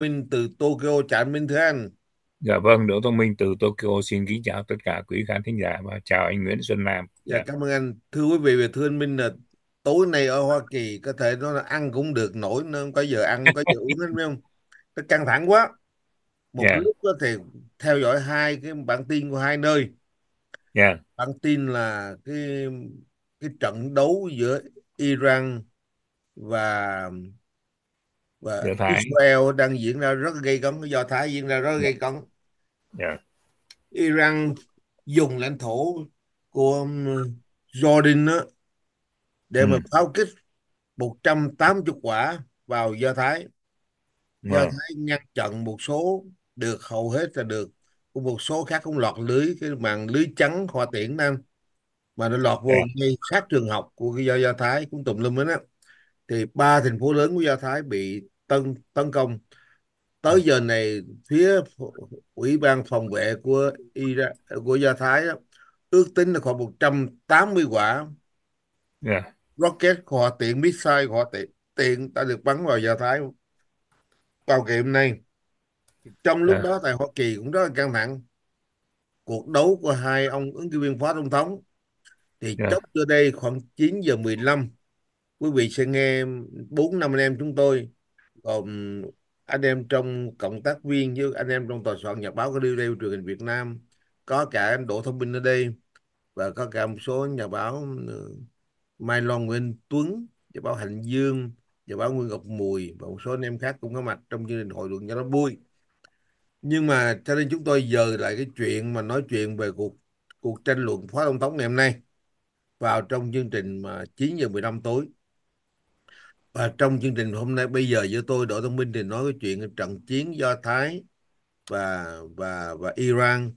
Minh từ Tokyo chào anh Minh thưa anh dạ vâng Đỗ Thông Minh từ Tokyo xin kính chào tất cả quý khán thính giả và chào anh Nguyễn Xuân Nam dạ, dạ cảm ơn anh thưa quý vị và thưa anh Minh là tối nay ở Hoa Kỳ có thể nói là ăn cũng được nổi nó có giờ ăn có giờ uống hết không nó căng thẳng quá một yeah. Dạ. lúc có thể theo dõi hai cái bản tin của hai nơi yeah. Dạ. bản tin là cái cái trận đấu giữa Iran và và dạ, Israel đang diễn ra rất gây cấn do Thái diễn ra rất gây dạ. cấn yeah. Dạ. Iran dùng lãnh thổ của um, Jordan đó để mà ừ. pháo kích 180 quả vào Do Thái. Do yeah. Thái ngăn chặn một số được hầu hết là được một số khác cũng lọt lưới cái màn lưới trắng hoa tiễn nam mà nó lọt vô yeah. ngay sát trường học của cái do do thái cũng tùm lum hết á thì ba thành phố lớn của Do Thái bị tấn tấn công tới ừ. giờ này phía ủy ban phòng vệ của Iraq, của Do Thái đó, ước tính là khoảng 180 quả yeah. Dạ. rocket của họ tiện missile của họ tiện, tiện đã được bắn vào Do Thái vào ngày hôm nay trong lúc yeah. Dạ. đó tại Hoa Kỳ cũng rất là căng thẳng cuộc đấu của hai ông ứng cử viên phó tổng thống thì yeah. Dạ. chốc tới đây khoảng 9 giờ 15 quý vị sẽ nghe bốn năm anh em chúng tôi gồm anh em trong cộng tác viên với anh em trong tòa soạn nhật báo có đi radio truyền hình Việt Nam có cả anh Đỗ Thông Minh ở đây và có cả một số nhà báo ừ, Mai Loan Nguyên Tuấn nhà báo Hạnh Dương nhà báo Nguyễn Ngọc Mùi và một số anh em khác cũng có mặt trong chương trình hội luận cho nó vui nhưng mà cho nên chúng tôi giờ lại cái chuyện mà nói chuyện về cuộc cuộc tranh luận phó tổng thống ngày hôm nay vào trong chương trình mà 9 giờ 15 tối và trong chương trình hôm nay bây giờ với tôi Đỗ Thông Minh thì nói cái chuyện trận chiến Do Thái và và và Iran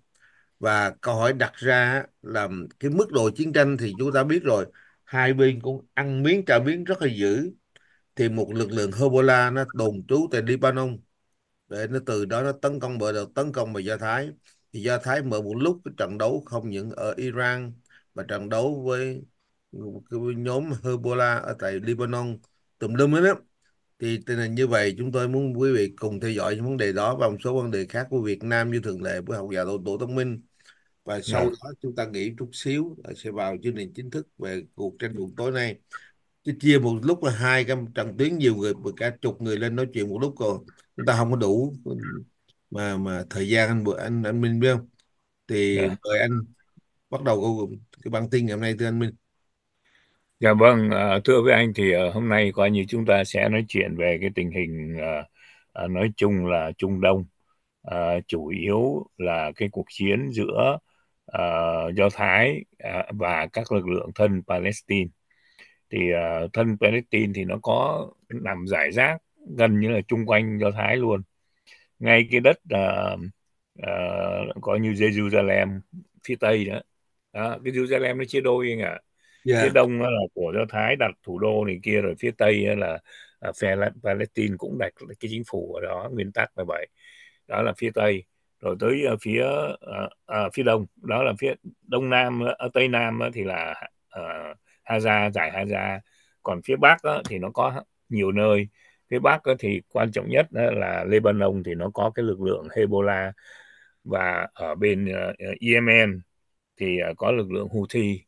và câu hỏi đặt ra là cái mức độ chiến tranh thì chúng ta biết rồi hai bên cũng ăn miếng trả miếng rất là dữ thì một lực lượng Hezbollah nó đồn trú tại Lebanon để nó từ đó nó tấn công bờ đầu tấn công vào Do Thái thì Do Thái mở một lúc cái trận đấu không những ở Iran mà trận đấu với cái nhóm Hezbollah ở tại Lebanon tùm lum hết á thì tình hình như vậy chúng tôi muốn quý vị cùng theo dõi những vấn đề đó và một số vấn đề khác của Việt Nam như thường lệ với học giả tổ tổ thông minh và dạ. sau yeah. đó chúng ta nghỉ chút xíu sẽ vào chương trình chính thức về cuộc tranh luận tối nay Chứ chia một lúc là hai cái trận tuyến nhiều người cả chục người lên nói chuyện một lúc rồi chúng ta không có đủ mà mà thời gian anh bữa anh anh Minh biết không thì yeah. Dạ. mời anh bắt đầu cái bản tin ngày hôm nay thưa anh Minh Dạ vâng, ờ, thưa với anh thì ờ, hôm nay coi như chúng ta sẽ nói chuyện về cái tình hình ờ, nói chung là Trung Đông, chủ yếu là cái cuộc chiến giữa Do Thái và các lực lượng thân Palestine. Thì thân Palestine thì nó có nằm giải rác gần như là chung quanh Do Thái luôn. Ngay cái đất à, à, coi như Jerusalem phía Tây đó, à, cái Jerusalem nó chia đôi anh ạ. À yeah. Dạ. phía đông là của do thái đặt thủ đô này kia rồi phía tây là à, phe palestine cũng đặt cái chính phủ ở đó nguyên tắc là vậy đó là phía tây rồi tới à, phía à, à, phía đông đó là phía đông nam ở à, tây nam thì là à, haza giải haza còn phía bắc thì nó có nhiều nơi phía bắc thì quan trọng nhất là lebanon thì nó có cái lực lượng hezbollah và ở bên yemen thì có lực lượng houthi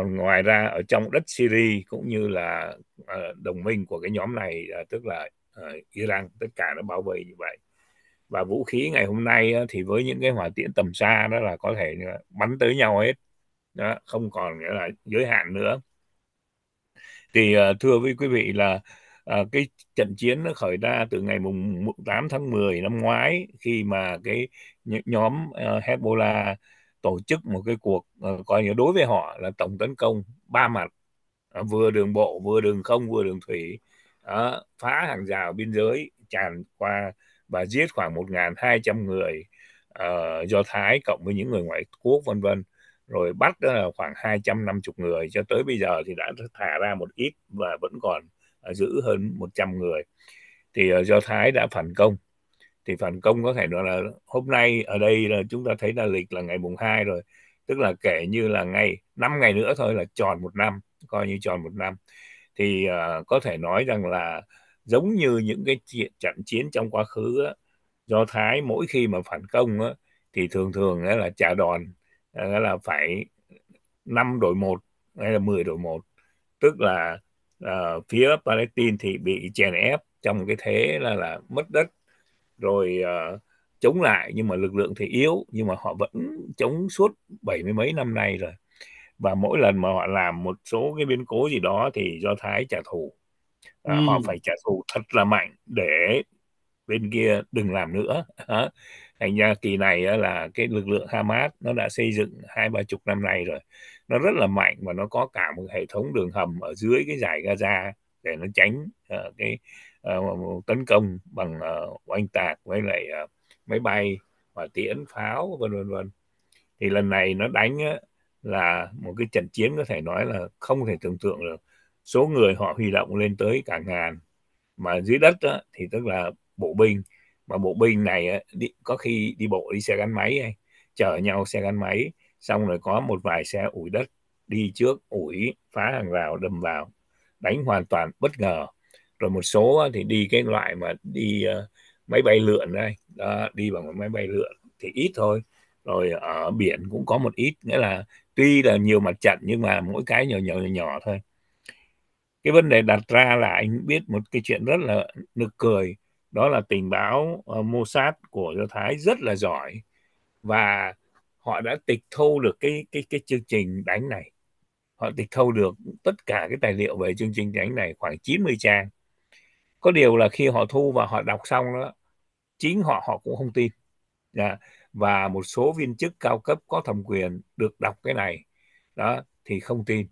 còn ngoài ra ở trong đất Syria cũng như là uh, đồng minh của cái nhóm này uh, tức là uh, Iran tất cả nó bảo vệ như vậy và vũ khí ngày hôm nay uh, thì với những cái hỏa tiễn tầm xa đó là có thể uh, bắn tới nhau hết đó, không còn nghĩa là giới hạn nữa thì uh, thưa với quý vị là uh, cái trận chiến nó khởi ra từ ngày mùng 8 tháng 10 năm ngoái khi mà cái nhóm uh, Hezbollah tổ chức một cái cuộc uh, coi như đối với họ là tổng tấn công ba mặt vừa đường bộ vừa đường không vừa đường thủy phá hàng rào biên giới tràn qua và giết khoảng 1.200 người uh, do thái cộng với những người ngoại quốc vân vân rồi bắt đó là khoảng 250 người cho tới bây giờ thì đã thả ra một ít và vẫn còn uh, giữ hơn 100 người thì uh, do thái đã phản công thì phản công có thể nói là hôm nay ở đây là chúng ta thấy là lịch là ngày mùng 2 rồi tức là kể như là ngày 5 ngày nữa thôi là tròn một năm coi như tròn một năm thì uh, có thể nói rằng là giống như những cái chuyện trận chiến trong quá khứ á, do thái mỗi khi mà phản công á, thì thường thường á, là trả đòn ờ, á, là phải 5 đội 1 hay là 10 đội 1 tức là uh, phía Palestine thì bị chèn ép trong cái thế là là mất đất rồi uh, chống lại nhưng mà lực lượng thì yếu nhưng mà họ vẫn chống suốt bảy mươi mấy năm nay rồi và mỗi lần mà họ làm một số cái biến cố gì đó thì do thái trả thù à, ừ. họ phải trả thù thật là mạnh để bên kia đừng làm nữa thành ra kỳ này là cái lực lượng hamas nó đã xây dựng hai ba chục năm nay rồi nó rất là mạnh và nó có cả một hệ thống đường hầm ở dưới cái giải gaza để nó tránh uh, cái uh, tấn công bằng uh, oanh tạc với lại uh, máy bay và tiễn pháo vân vân vân thì lần này nó đánh uh, là một cái trận chiến có thể nói là không thể tưởng tượng được số người họ huy động lên tới cả ngàn mà dưới đất á, thì tức là bộ binh mà bộ binh này á, đi, có khi đi bộ đi xe gắn máy hay chở nhau xe gắn máy xong rồi có một vài xe ủi đất đi trước ủi phá hàng rào đâm vào đánh hoàn toàn bất ngờ rồi một số thì đi cái loại mà đi ờ, máy bay lượn đây đó, đi bằng máy bay lượn thì ít thôi rồi ở biển cũng có một ít nghĩa là tuy là nhiều mặt trận nhưng mà mỗi cái nhỏ nhỏ nhỏ thôi cái vấn đề đặt ra là anh biết một cái chuyện rất là nực cười đó là tình báo ờ, Mossad của Do Thái rất là giỏi và họ đã tịch thu được cái cái cái chương trình đánh này họ tịch thu được tất cả cái tài liệu về chương trình đánh này khoảng 90 trang có điều là khi họ thu và họ đọc xong đó chính họ họ cũng không tin yeah. Dạ. và một số viên chức cao cấp có thẩm quyền được đọc cái này đó thì không tin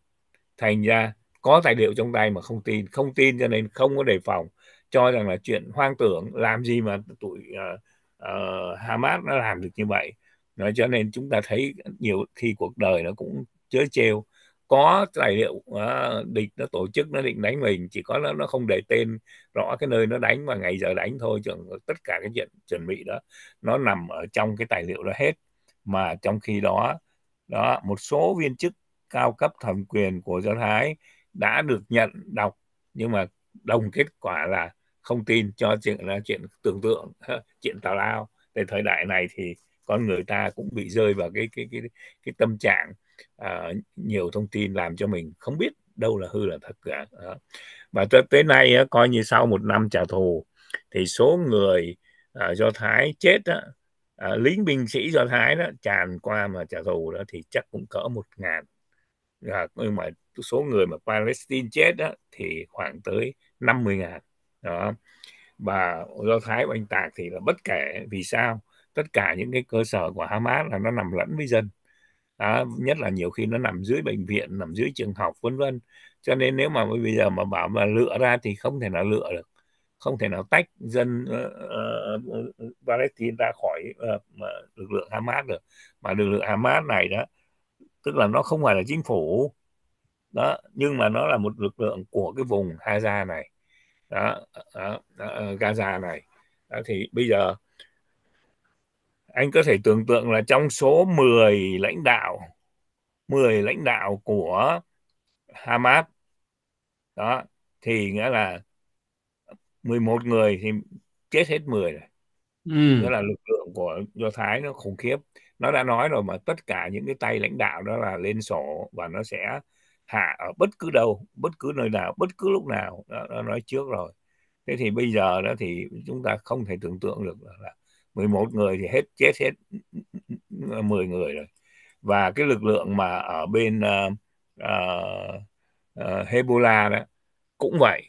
thành ra có tài liệu trong tay mà không tin không tin cho nên không có đề phòng cho rằng là chuyện hoang tưởng làm gì mà tụi uh, uh, Hamas nó làm được như vậy nói cho nên chúng ta thấy nhiều khi cuộc đời nó cũng chớ trêu có tài liệu à, địch nó tổ chức nó định đánh mình chỉ có nó nó không để tên rõ cái nơi nó đánh và ngày giờ đánh thôi chuẩn tất cả cái chuyện chuẩn bị đó nó nằm ở trong cái tài liệu đó hết mà trong khi đó đó một số viên chức cao cấp thẩm quyền của do thái đã được nhận đọc nhưng mà đồng kết quả là không tin cho chuyện là chuyện tưởng tượng chuyện tào lao tại thời đại này thì con người ta cũng bị rơi vào cái cái cái cái tâm trạng uh, nhiều thông tin làm cho mình không biết đâu là hư là thật cả đó. và tới, tới nay uh, coi như sau một năm trả thù thì số người uh, do thái chết đó, uh, à, lính binh sĩ do thái đó tràn qua mà trả thù đó thì chắc cũng cỡ một ngàn à, nhưng mà số người mà Palestine chết đó, thì khoảng tới 50 ngàn đó và do thái anh tạc thì là bất kể vì sao tất cả những cái cơ sở của Hamas là nó nằm lẫn với dân đó, nhất là nhiều khi nó nằm dưới bệnh viện nằm dưới trường học vân vân cho nên nếu mà bây giờ mà bảo mà lựa ra thì không thể nào lựa được không thể nào tách dân uh, uh, Palestine ra khỏi uh, lực lượng Hamas được mà lực lượng Hamas này đó tức là nó không phải là chính phủ đó nhưng mà nó là một lực lượng của cái vùng Gaza này đó, đó, đó Gaza này đó, thì bây giờ anh có thể tưởng tượng là trong số 10 lãnh đạo 10 lãnh đạo của Hamas đó thì nghĩa là 11 người thì chết hết 10 rồi. Ừ. Đó là lực lượng của Do Thái nó khủng khiếp. Nó đã nói rồi mà tất cả những cái tay lãnh đạo đó là lên sổ và nó sẽ hạ ở bất cứ đâu, bất cứ nơi nào, bất cứ lúc nào. Đó, nó nói trước rồi. Thế thì bây giờ đó thì chúng ta không thể tưởng tượng được là 11 người thì hết chết hết 10 ờ, người rồi và cái lực lượng mà ở bên uh, uh, uh, Hezbollah đó cũng vậy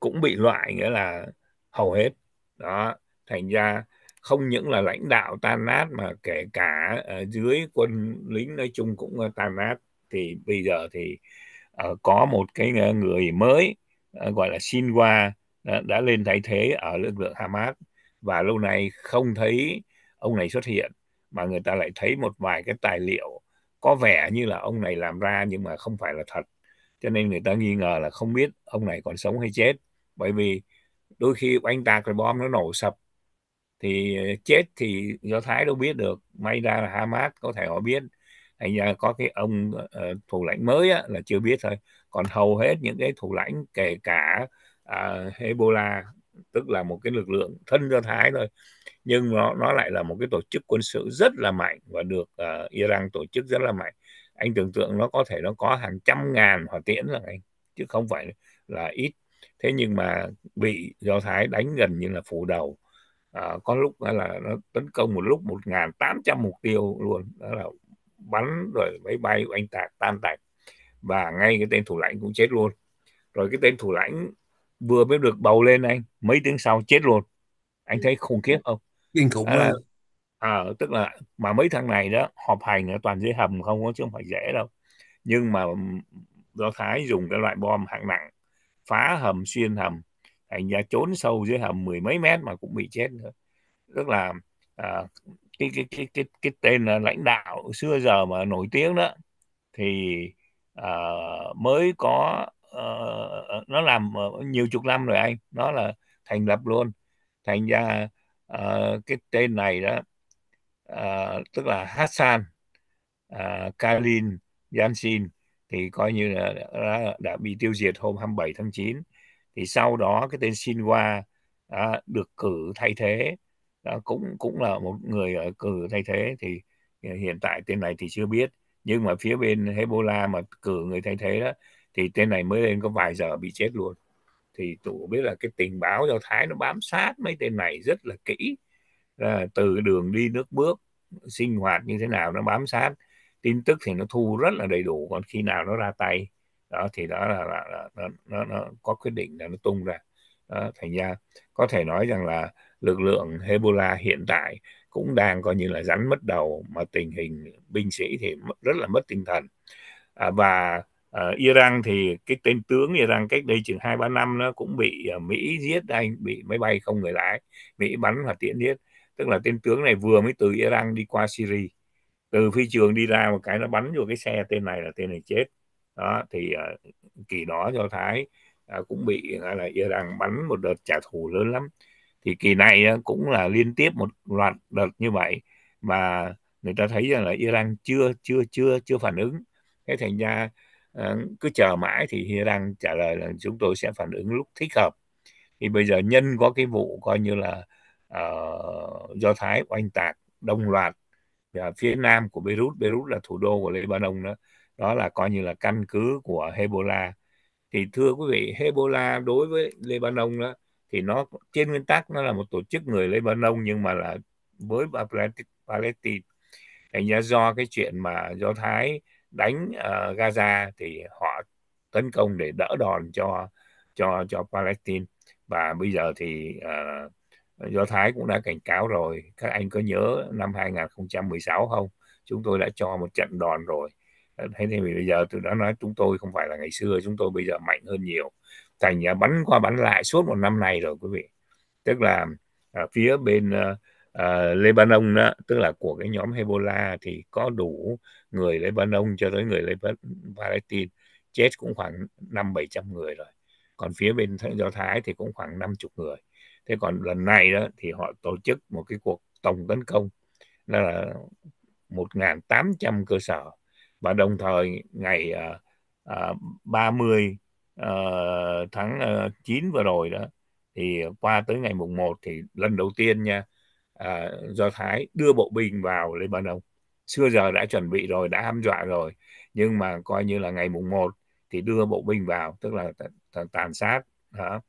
cũng bị loại nghĩa là hầu hết đó thành ra không những là lãnh đạo tan nát mà kể cả uh, dưới quân lính nói chung cũng uh, tan nát thì bây giờ thì uh, có một cái người mới uh, gọi là Sinwa đã, đã lên thay thế ở lực lượng Hamas và lâu nay không thấy ông này xuất hiện mà người ta lại thấy một vài cái tài liệu có vẻ như là ông này làm ra nhưng mà không phải là thật cho nên người ta nghi ngờ là không biết ông này còn sống hay chết bởi vì đôi khi oanh tạc rồi bom nó nổ sập thì chết thì do thái đâu biết được may ra là hamas có thể họ biết thành ra có cái ông uh, thủ lãnh mới á, là chưa biết thôi còn hầu hết những cái thủ lãnh kể cả uh, à, Ebola tức là một cái lực lượng thân do Thái thôi nhưng nó nó lại là một cái tổ chức quân sự rất là mạnh và được uh, Iran tổ chức rất là mạnh anh tưởng tượng nó có thể nó có hàng trăm ngàn hỏa tiễn là anh chứ không phải là ít thế nhưng mà bị do thái đánh gần như là phủ đầu à, có lúc là nó tấn công một lúc một ngàn tám trăm mục tiêu luôn đó là bắn rồi máy bay của anh tạc tan tành và ngay cái tên thủ lãnh cũng chết luôn rồi cái tên thủ lãnh vừa mới được bầu lên anh mấy tiếng sau chết luôn anh thấy khủng khiếp không kinh khủng à, à, tức là mà mấy thằng này đó họp hành ở toàn dưới hầm không có chứ không phải dễ đâu nhưng mà do thái dùng cái loại bom hạng nặng phá hầm xuyên hầm thành ra trốn sâu dưới hầm mười mấy mét mà cũng bị chết nữa tức là à, cái, cái, cái cái cái tên là lãnh đạo xưa giờ mà nổi tiếng đó thì à, mới có Ờ, ờ, nó làm ờ, nhiều chục năm rồi anh nó là thành lập luôn thành ra uh, cái tên này đó uh, tức là Hassan uh, Kalin Yansin thì coi như là đã, đã bị tiêu diệt hôm 27 tháng 9 thì sau đó cái tên Sinwa đã được cử thay thế đó cũng cũng là một người ở cử thay thế thì hiện tại tên này thì chưa biết nhưng mà phía bên Hezbollah mà cử người thay thế đó thì tên này mới lên có vài giờ bị chết luôn thì tụ biết là cái tình báo do thái nó bám sát mấy tên này rất là kỹ là từ đường đi nước bước sinh hoạt như thế nào nó bám sát tin tức thì nó thu rất là đầy đủ còn khi nào nó ra tay đó thì đó là, là, là nó, nó, nó có quyết định là nó tung ra đó, thành ra có thể nói rằng là lực lượng Hezbollah hiện tại cũng đang coi như là rắn mất đầu mà tình hình binh sĩ thì rất là mất tinh thần à, và uh, Iran thì cái tên tướng Iran cách đây chừng hai ba năm nó cũng bị uh, Mỹ giết anh bị máy bay không người lái Mỹ bắn và tiễn giết tức là tên tướng này vừa mới từ Iran đi qua Syria từ phi trường đi ra một cái nó bắn vô cái xe tên này là tên này chết đó thì uh, kỳ đó do Thái uh, cũng bị gọi là Iran bắn một đợt trả thù lớn lắm thì kỳ này uh, cũng là liên tiếp một loạt đợt như vậy mà người ta thấy rằng là Iran chưa chưa chưa chưa phản ứng thế thành ra Ờ, cứ chờ mãi thì Hy đang trả lời là chúng tôi sẽ phản ứng lúc thích hợp thì bây giờ nhân có cái vụ coi như là uh, do thái oanh tạc đồng loạt và phía nam của beirut beirut là thủ đô của lebanon đó đó là coi như là căn cứ của hezbollah thì thưa quý vị hezbollah đối với lebanon đó thì nó trên nguyên tắc nó là một tổ chức người lebanon nhưng mà là với palestine thành ra do cái chuyện mà do thái đánh uh, Gaza thì họ tấn công để đỡ đòn cho cho cho Palestine và bây giờ thì uh, Do Thái cũng đã cảnh cáo rồi các anh có nhớ năm 2016 không chúng tôi đã cho một trận đòn rồi ờ, thế thì bây giờ tôi đã nói chúng tôi không phải là ngày xưa chúng tôi bây giờ mạnh hơn nhiều thành ra bắn qua bắn lại suốt một năm nay rồi quý vị tức là ở phía bên uh, uh, Lebanon đó, tức là của cái nhóm Hezbollah thì có đủ người Lebanon cho tới người Palestine chết cũng khoảng năm bảy trăm người rồi còn phía bên do thái thì cũng khoảng năm chục người thế còn lần này đó thì họ tổ chức một cái cuộc tổng tấn công đó là 1.800 cơ sở và đồng thời ngày uh, uh, 30 uh, tháng uh, ờ, 9 vừa rồi đó thì qua tới ngày mùng 1 thì lần đầu tiên nha Ờ, do thái đưa bộ binh vào lebanon ông xưa giờ đã chuẩn bị rồi đã hăm dọa rồi nhưng mà coi như là ngày mùng 1 thì đưa bộ binh vào tức là tàn sát đó.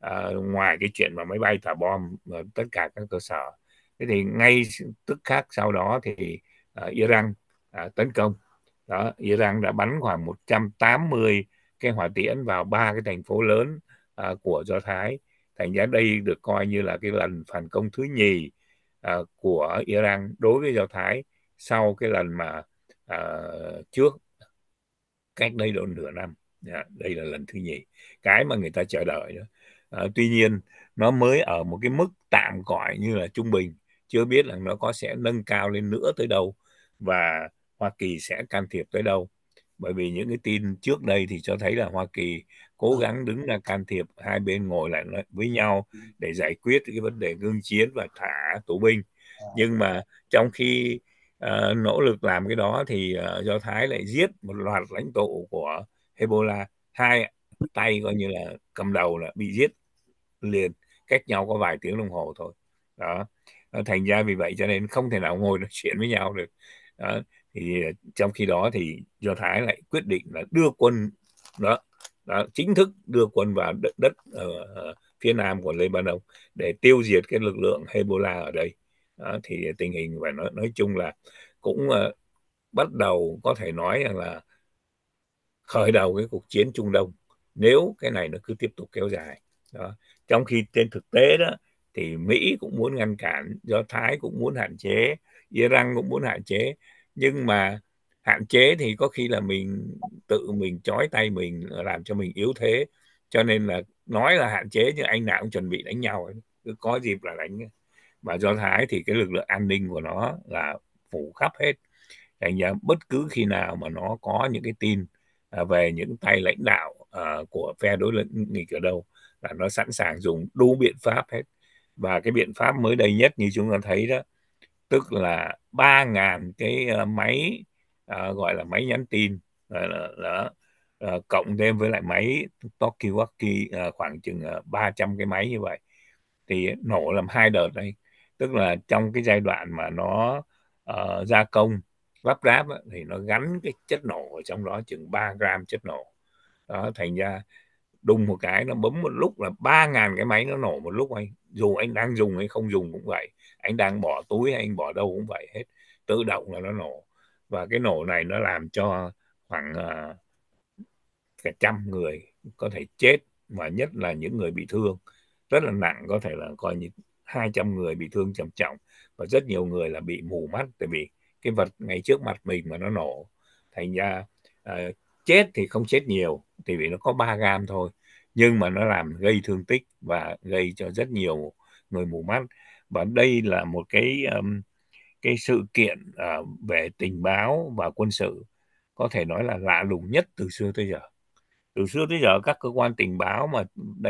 À, ngoài cái chuyện mà máy bay thả bom ở tất cả các cơ sở thế thì ngay tức khắc sau đó thì uh, Iran uh, tấn công đó Iran đã bắn khoảng 180 cái hỏa tiễn vào ba cái thành phố lớn uh, của Do Thái thành ra đây được coi như là cái lần phản công thứ nhì Ờ, của Iran đối với Do Thái sau cái lần mà uh, trước cách đây độ nửa năm yeah, dạ, đây là lần thứ nhì cái mà người ta chờ đợi đó uh, tuy nhiên nó mới ở một cái mức tạm gọi như là trung bình chưa biết là nó có sẽ nâng cao lên nữa tới đâu và Hoa Kỳ sẽ can thiệp tới đâu bởi vì những cái tin trước đây thì cho thấy là Hoa Kỳ cố ờ. gắng đứng ra can thiệp hai bên ngồi lại với nhau ừ. để giải quyết cái vấn đề ngưng chiến và thả tù binh ờ. nhưng mà trong khi uh, nỗ lực làm cái đó thì uh, do thái lại giết một loạt lãnh tụ của Hezbollah hai tay coi như là cầm đầu là bị giết liền cách nhau có vài tiếng đồng hồ thôi đó thành ra vì vậy cho nên không thể nào ngồi nói chuyện với nhau được đó thì ờ, trong khi đó thì do thái lại quyết định là đưa quân đó, đó chính thức đưa quân vào đất, đất ờ, ở ờ, phía nam của Lebanon để tiêu diệt cái lực lượng Hezbollah ở đây đó, thì tình hình phải nói nói chung là cũng uh, bắt đầu có thể nói rằng là khởi đầu cái cuộc chiến Trung Đông nếu cái này nó cứ tiếp tục kéo dài đó trong khi trên thực tế đó thì Mỹ cũng muốn ngăn cản do Thái cũng muốn hạn chế Iran cũng muốn hạn chế nhưng mà hạn chế thì có khi là mình tự mình chói tay mình ờ, làm cho mình yếu thế cho nên là nói là hạn chế nhưng anh nào cũng chuẩn bị đánh nhau cứ có dịp là đánh và do thái thì cái lực lượng an ninh của nó là phủ khắp hết thành ra bất cứ khi nào mà nó có những cái tin à, về những tay lãnh đạo ờ, của phe đối lập nghịch ở đâu là nó sẵn sàng dùng đủ biện pháp hết và cái biện pháp mới đây nhất như chúng ta thấy đó tức là 3.000 cái ờ, máy à, gọi là máy nhắn tin ờ, là, là, là, à, cộng thêm với lại máy Tokiwaki à, khoảng chừng à, 300 cái máy như vậy thì nổ làm hai đợt đây tức là trong cái giai đoạn mà nó uh, gia công lắp ráp thì nó gắn cái chất nổ ở trong đó chừng 3 gram chất nổ đó thành ra đùng một cái nó bấm một lúc là ba ngàn cái máy nó nổ một lúc anh dù anh đang dùng hay không dùng cũng vậy anh đang bỏ túi hay anh bỏ đâu cũng vậy hết tự động là nó nổ và cái nổ này nó làm cho khoảng uh, cả trăm người có thể chết và nhất là những người bị thương rất là nặng có thể là coi như 200 người bị thương trầm trọng và rất nhiều người là bị mù mắt tại vì cái vật ngay trước mặt mình mà nó nổ thành ra uh, chết thì không chết nhiều thì vì nó có 3 gam thôi nhưng mà nó làm gây thương tích và gây cho rất nhiều người mù mắt và đây là một cái um, cái sự kiện uh, về tình báo và quân sự có thể nói là lạ lùng nhất từ xưa tới giờ từ xưa tới giờ các cơ quan tình báo mà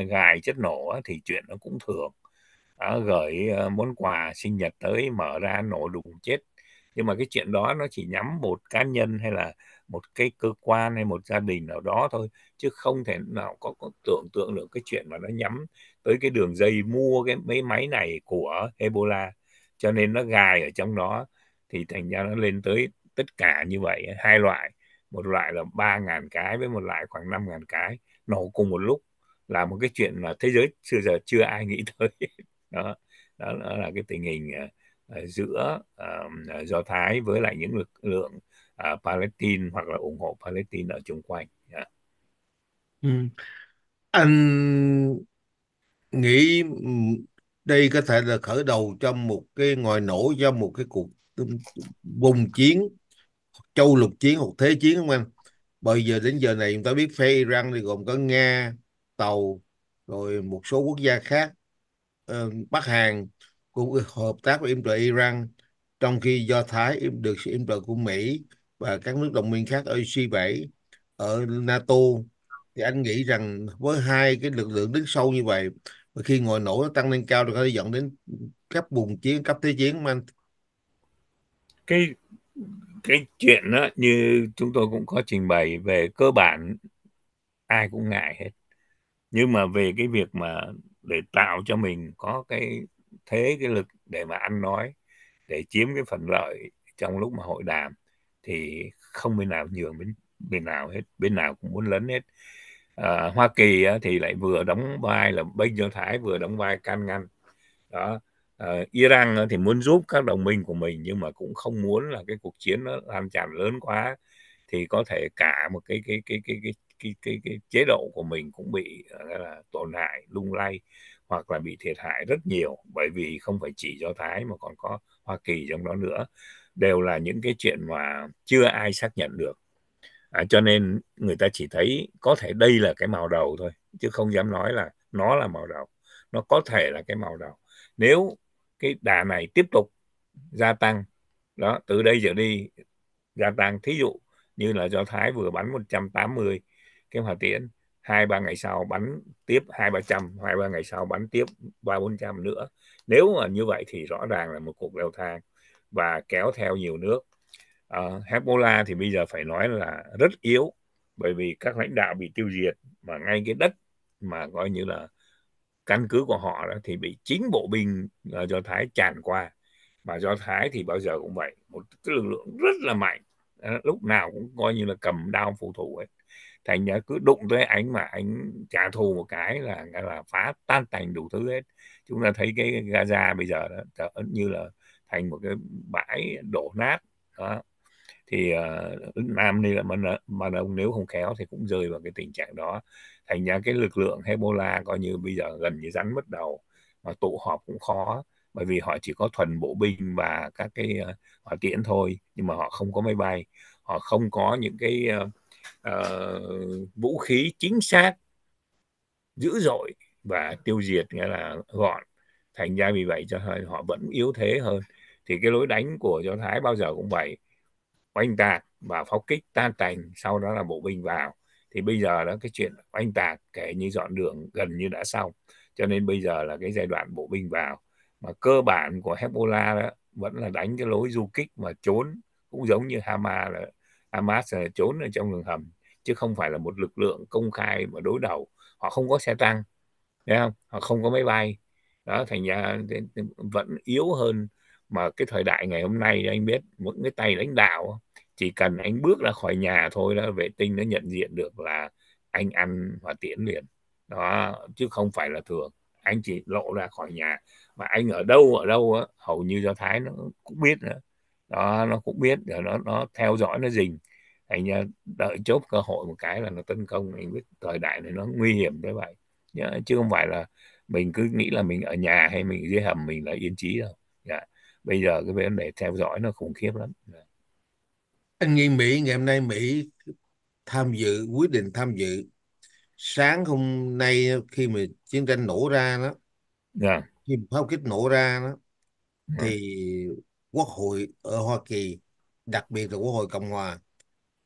gài chất nổ thì chuyện nó cũng thường à, gửi ờ, món quà sinh nhật tới mở ra nổ đùng chết nhưng mà cái chuyện đó nó chỉ nhắm một cá nhân hay là một cái cơ quan hay một gia đình nào đó thôi chứ không thể nào có, có tưởng tượng được cái chuyện mà nó nhắm tới cái đường dây mua cái mấy máy này của Ebola cho nên nó gài ở trong đó thì thành ra nó lên tới tất cả như vậy hai loại một loại là ba ngàn cái với một loại khoảng năm ngàn cái nổ cùng một lúc là một cái chuyện mà thế giới xưa giờ chưa ai nghĩ tới đó đó, là cái tình hình ờ, ờ, giữa uh, do thái với lại những lực lượng à Palestine hoặc là ủng hộ Palestine ở chung quanh. Yeah. Dạ. Ừ. Anh nghĩ đây có thể là khởi đầu cho một cái ngòi nổ cho một cái cuộc vùng chiến châu lục chiến hoặc thế chiến không anh? Bây giờ đến giờ này chúng ta biết phe Iran thì gồm có Nga, Tàu rồi một số quốc gia khác ờ, Bắc Hàn cũng hợp tác với im trợ Iran trong khi Do Thái được sự im trợ của Mỹ và các nước đồng minh khác ở G7 ở NATO thì anh nghĩ rằng với hai cái lực lượng đứng sâu như vậy và khi ngồi nổ nó tăng lên cao thì có thể dẫn đến cấp bùng chiến cấp thế chiến mà anh cái cái chuyện đó như chúng tôi cũng có trình bày về cơ bản ai cũng ngại hết nhưng mà về cái việc mà để tạo cho mình có cái thế cái lực để mà ăn nói để chiếm cái phần lợi trong lúc mà hội đàm thì không bên nào nhường bên bên nào hết bên nào cũng muốn lớn hết à, Hoa Kỳ á, thì lại vừa đóng vai là bên Do Thái vừa đóng vai can ngăn đó à, Iran á, thì muốn giúp các đồng minh của mình nhưng mà cũng không muốn là cái cuộc chiến nó lan tràn lớn quá thì có thể cả một cái cái cái cái cái cái cái, cái chế độ của mình cũng bị à, là tổn hại lung lay hoặc là bị thiệt hại rất nhiều bởi vì không phải chỉ do Thái mà còn có Hoa Kỳ trong đó nữa đều là những cái chuyện mà chưa ai xác nhận được à, cho nên người ta chỉ thấy có thể đây là cái màu đầu thôi chứ không dám nói là nó là màu đầu nó có thể là cái màu đầu nếu cái đà này tiếp tục gia tăng đó từ đây trở đi gia tăng thí dụ như là do Thái vừa bắn 180 cái hỏa tiễn hai ba ngày sau bắn tiếp hai ba trăm hai ba ngày sau bắn tiếp ba bốn trăm nữa nếu mà như vậy thì rõ ràng là một cuộc leo thang và kéo theo nhiều nước à, Hezbollah thì bây giờ phải nói là rất yếu bởi vì các lãnh đạo bị tiêu diệt và ngay cái đất mà coi như là căn cứ của họ đó thì bị chính bộ binh ờ, do thái tràn qua mà do thái thì bao giờ cũng vậy một cái lực lượng rất là mạnh ờ, lúc nào cũng coi như là cầm đao phụ thủ ấy thành ra cứ đụng tới anh mà anh trả thù một cái là là phá tan tành đủ thứ hết chúng ta thấy cái gaza bây giờ đó như là thành một cái bãi đổ nát đó thì uh, nam nên là mà ông nếu không khéo thì cũng rơi vào cái tình trạng đó thành ra cái lực lượng Hezbollah coi như bây giờ gần như rắn mất đầu mà tụ họp cũng khó bởi vì họ chỉ có thuần bộ binh và các cái uh, hỏa tiễn thôi nhưng mà họ không có máy bay họ không có những cái uh, uh, vũ khí chính xác dữ dội và tiêu diệt nghĩa là gọn thành ra vì vậy cho họ vẫn yếu thế hơn thì cái lối đánh của do thái bao giờ cũng vậy oanh tạc và pháo kích tan tành sau đó là bộ binh vào thì bây giờ đó cái chuyện oanh tạc kể như dọn đường gần như đã xong cho nên bây giờ là cái giai đoạn bộ binh vào mà cơ bản của Hezbollah đó vẫn là đánh cái lối du kích mà trốn cũng giống như Hamas là Hamas là trốn ở trong đường hầm chứ không phải là một lực lượng công khai mà đối đầu họ không có xe tăng thấy không họ không có máy bay đó thành ra vẫn yếu hơn mà cái thời đại ngày hôm nay anh biết mỗi cái tay lãnh đạo chỉ cần anh bước ra khỏi nhà thôi là vệ tinh nó nhận diện được là anh ăn và tiễn liền đó chứ không phải là thường anh chỉ lộ ra khỏi nhà mà anh ở đâu ở đâu á, hầu như do thái nó cũng biết nữa đó nó cũng biết rồi nó nó theo dõi nó dình anh đợi chốt cơ hội một cái là nó tấn công anh biết thời đại này nó nguy hiểm tới vậy chứ không phải là mình cứ nghĩ là mình ở nhà hay mình dưới hầm mình là yên trí đâu yeah. Dạ bây giờ cái vấn đề theo dõi nó khủng khiếp lắm dạ. anh nghi Mỹ ngày hôm nay Mỹ tham dự quyết định tham dự sáng hôm nay khi mà chiến tranh nổ ra đó yeah. Dạ. khi pháo kích nổ ra đó yeah. Dạ. thì quốc hội ở Hoa Kỳ đặc biệt là quốc hội Cộng hòa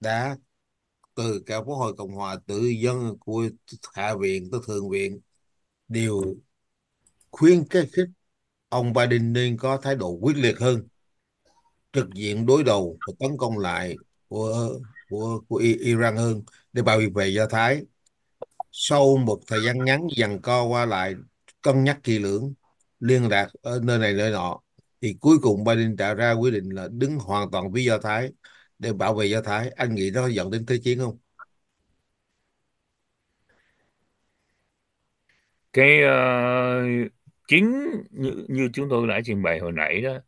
đã từ cả quốc hội Cộng hòa tự dân của hạ viện tới thượng viện đều khuyên cái khích ông Biden nên có thái độ quyết liệt hơn trực diện đối đầu và tấn công lại của của của Iran hơn để bảo vệ Do Thái sau một thời gian ngắn dằn co qua lại cân nhắc kỹ lưỡng liên lạc ở nơi này nơi nọ thì cuối cùng Biden đã ra quyết định là đứng hoàn toàn với Do Thái để bảo vệ Do Thái anh nghĩ nó dẫn đến thế chiến không cái uh, chính như, như chúng tôi đã trình bày hồi nãy đó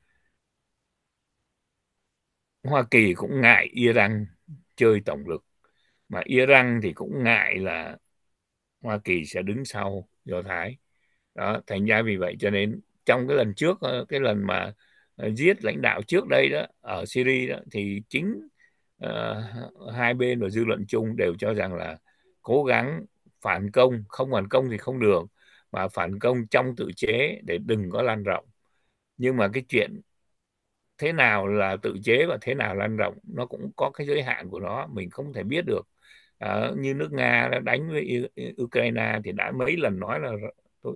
Hoa Kỳ cũng ngại Iran chơi tổng lực mà Iran thì cũng ngại là Hoa Kỳ sẽ đứng sau Do Thái đó thành ra vì vậy cho nên trong cái lần trước ờ, cái lần mà ờ, giết lãnh đạo trước đây đó ở Syria đó thì chính uh, hai bên và dư luận chung đều cho rằng là cố gắng phản công không phản công thì không được mà phản công trong tự chế để đừng có lan rộng nhưng mà cái chuyện thế nào là tự chế và thế nào lan rộng nó cũng có cái giới hạn của nó mình không thể biết được à, như nước nga đã đánh với ukraine thì đã mấy lần nói là tôi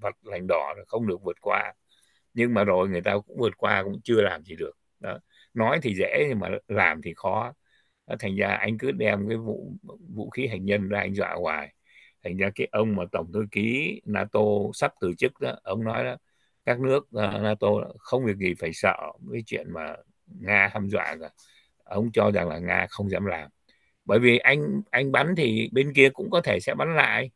vặt lành đỏ là không được vượt qua nhưng mà rồi người ta cũng vượt qua cũng chưa làm gì được đó. nói thì dễ nhưng mà làm thì khó thành ra anh cứ đem cái vũ vũ khí hạt nhân ra anh dọa hoài thành ra cái ông mà tổng thư ký NATO sắp từ chức đó ông nói đó các nước ờ, NATO không việc gì phải sợ với chuyện mà Nga hăm dọa cả ông cho rằng là Nga không dám làm bởi vì anh anh bắn thì bên kia cũng có thể sẽ bắn lại